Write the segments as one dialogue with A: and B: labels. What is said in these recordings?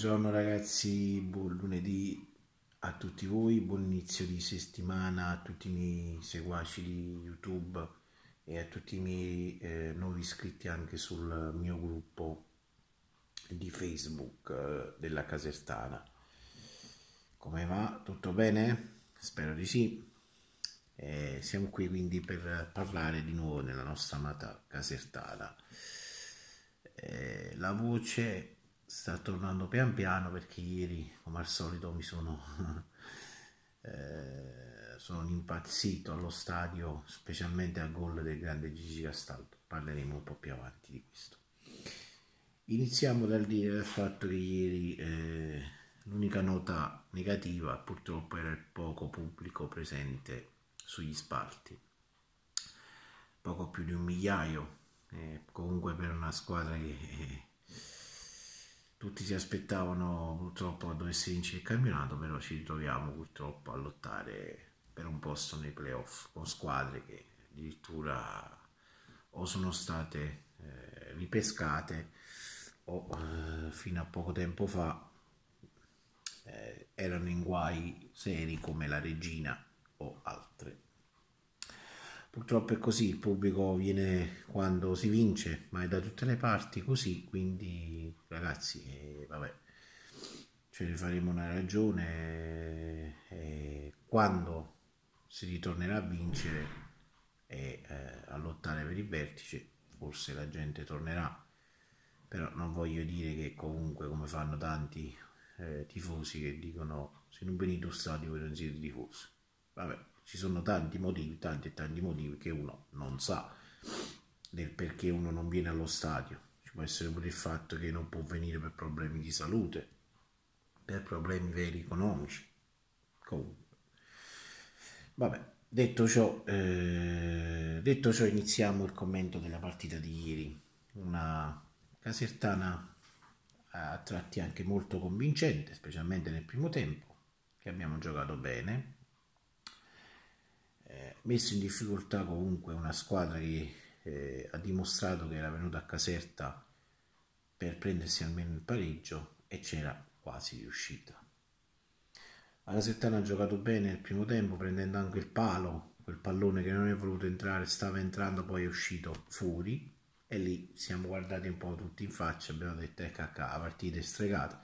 A: Buongiorno ragazzi, buon lunedì a tutti voi, buon inizio di settimana a tutti i miei seguaci di YouTube e a tutti i miei eh, nuovi iscritti anche sul mio gruppo di Facebook eh, della Casertana. Come va? Tutto bene? Spero di sì. Eh, siamo qui quindi per parlare di nuovo nella nostra amata Casertana. Eh, la voce sta tornando pian piano perché ieri, come al solito, mi sono, eh, sono impazzito allo stadio, specialmente al gol del grande Gigi Castaldo. Parleremo un po' più avanti di questo. Iniziamo dal dire il fatto che ieri eh, l'unica nota negativa purtroppo era il poco pubblico presente sugli spalti, poco più di un migliaio, eh, comunque per una squadra che eh, tutti si aspettavano purtroppo dovesse vincere il campionato, però ci ritroviamo purtroppo a lottare per un posto nei playoff con squadre che addirittura o sono state eh, ripescate o eh, fino a poco tempo fa eh, erano in guai seri come la regina o altre Purtroppo è così, il pubblico viene quando si vince, ma è da tutte le parti così, quindi ragazzi, eh, vabbè, ce ne faremo una ragione eh, quando si ritornerà a vincere e eh, a lottare per il vertice, forse la gente tornerà, però non voglio dire che comunque come fanno tanti eh, tifosi che dicono se non venite allo stadio voi non siete tifosi, vabbè. Ci sono tanti motivi, tanti e tanti motivi che uno non sa del perché uno non viene allo stadio. Ci può essere pure il fatto che non può venire per problemi di salute, per problemi veri economici. Comunque. Vabbè, detto ciò, eh, detto ciò iniziamo il commento della partita di ieri. Una casertana a tratti anche molto convincente, specialmente nel primo tempo, che abbiamo giocato bene, eh, messo in difficoltà comunque una squadra che eh, ha dimostrato che era venuta a Caserta per prendersi almeno il pareggio e c'era quasi riuscita. La Casertana ha giocato bene nel primo tempo prendendo anche il palo, quel pallone che non è voluto entrare, stava entrando poi è uscito fuori e lì siamo guardati un po' tutti in faccia, abbiamo detto ecco la partita è stregata,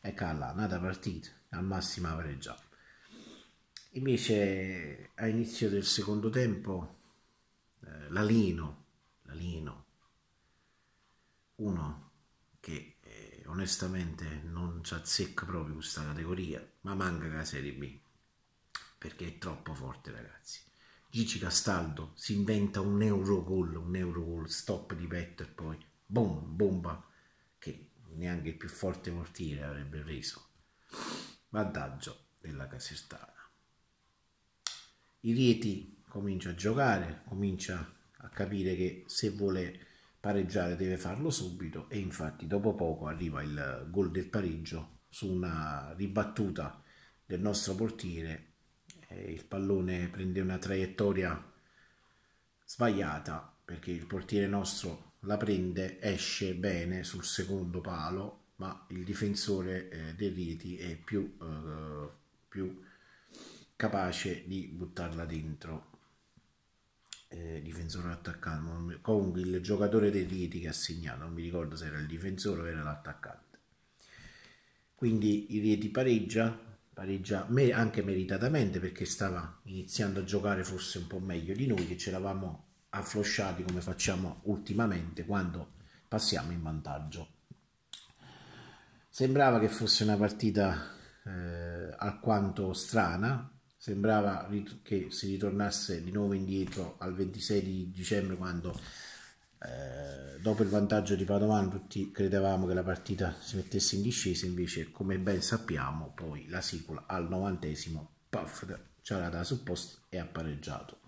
A: ecco là, nata partita, al massimo pareggiato. Invece a inizio del secondo tempo eh, Lalino, Lalino, uno che eh, onestamente non ci azzecca proprio questa categoria, ma manca la Serie B, perché è troppo forte ragazzi. Gigi Castaldo si inventa un Eurogol, un Eurogol stop di Petter poi, boom, bomba, che neanche il più forte portiere avrebbe preso. Vantaggio della Casertana i Rieti comincia a giocare, comincia a capire che se vuole pareggiare deve farlo subito e infatti dopo poco arriva il gol del pareggio su una ribattuta del nostro portiere il pallone prende una traiettoria sbagliata perché il portiere nostro la prende, esce bene sul secondo palo, ma il difensore eh, del Rieti è più, eh, più capace di buttarla dentro. Eh, difensore attaccante, comunque il giocatore dei Rieti che ha segnato, non mi ricordo se era il difensore o era l'attaccante. Quindi il Rieti pareggia, pareggia anche meritatamente perché stava iniziando a giocare forse un po' meglio di noi che ce l'avamo afflosciati come facciamo ultimamente quando passiamo in vantaggio. Sembrava che fosse una partita eh, alquanto strana, sembrava che si ritornasse di nuovo indietro al 26 di dicembre quando eh, dopo il vantaggio di Padovan tutti credevamo che la partita si mettesse in discesa invece come ben sappiamo poi la Sicula al novantesimo puff, ci ha dato supposti e ha pareggiato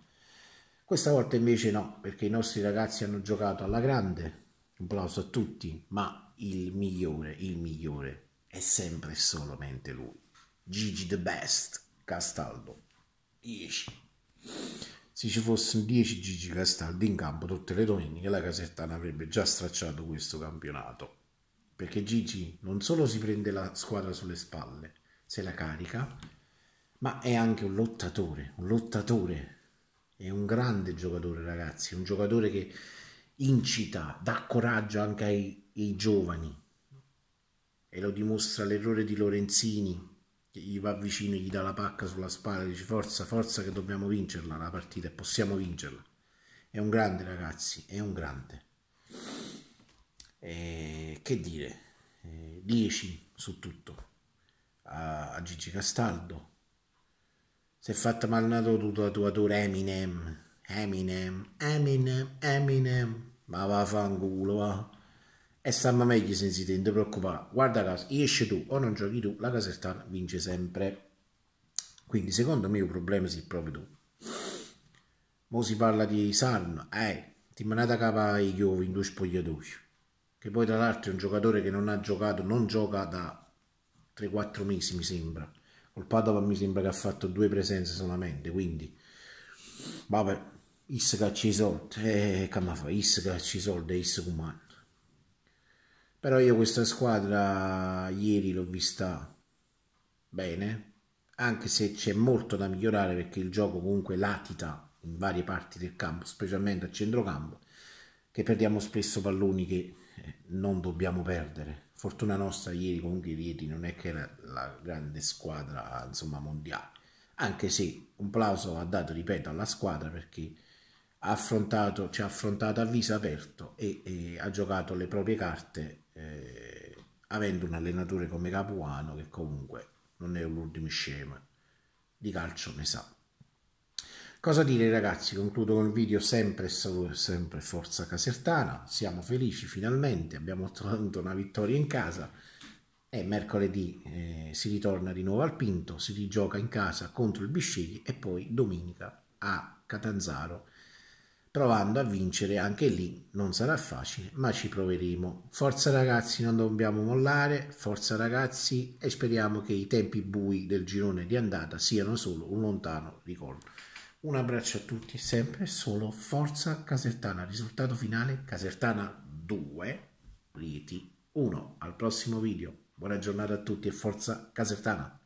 A: questa volta invece no perché i nostri ragazzi hanno giocato alla grande un applauso a tutti ma il migliore il migliore è sempre e solamente lui Gigi the best Castaldo 10 se ci fossero 10 Gigi Castaldi in campo tutte le domeniche la Casertana avrebbe già stracciato questo campionato perché Gigi non solo si prende la squadra sulle spalle se la carica ma è anche un lottatore un lottatore è un grande giocatore ragazzi un giocatore che incita dà coraggio anche ai, ai giovani e lo dimostra l'errore di Lorenzini gli va vicino, gli dà la pacca sulla spalla, dice forza, forza che dobbiamo vincerla la partita e possiamo vincerla. È un grande ragazzi, è un grande. Eh, che dire, 10 eh, su tutto a, Gigi Castaldo. Si è fatta malnato tua tatuatore Eminem, Eminem, Eminem, Eminem, ma va fanculo va e stanno meglio se si tende a preoccupare. Guarda caso, esci tu o non giochi tu, la Casertana vince sempre. Quindi secondo me il problema si proprio tu. Mo si parla di Sarno, eh, ti manata capa i Chiovi in due spogliatoi. Che poi tra l'altro è un giocatore che non ha giocato, non gioca da 3-4 mesi mi sembra. Col Padova mi sembra che ha fatto due presenze solamente, quindi... Vabbè, che ha ci soldi, eh, come fa? ha ci soldi, Isca comanda. Però io questa squadra ieri l'ho vista bene, anche se c'è molto da migliorare perché il gioco comunque latita in varie parti del campo, specialmente a centrocampo, che perdiamo spesso palloni che eh, non dobbiamo perdere. Fortuna nostra ieri comunque ieri non è che era la grande squadra insomma, mondiale, anche se un plauso va dato, ripeto, alla squadra perché ha affrontato, ci ha affrontato a viso aperto e, e ha giocato le proprie carte eh, avendo un allenatore come Capuano che comunque non è l'ultimo scema di calcio ne sa. Cosa dire ragazzi? Concludo con il video sempre sempre Forza Casertana, siamo felici finalmente, abbiamo ottenuto una vittoria in casa e mercoledì eh, si ritorna di nuovo al Pinto, si rigioca in casa contro il Bisceglie e poi domenica a Catanzaro provando a vincere anche lì non sarà facile ma ci proveremo forza ragazzi non dobbiamo mollare forza ragazzi e speriamo che i tempi bui del girone di andata siano solo un lontano ricordo un abbraccio a tutti sempre solo forza casertana risultato finale casertana 2 riti 1 al prossimo video buona giornata a tutti e forza casertana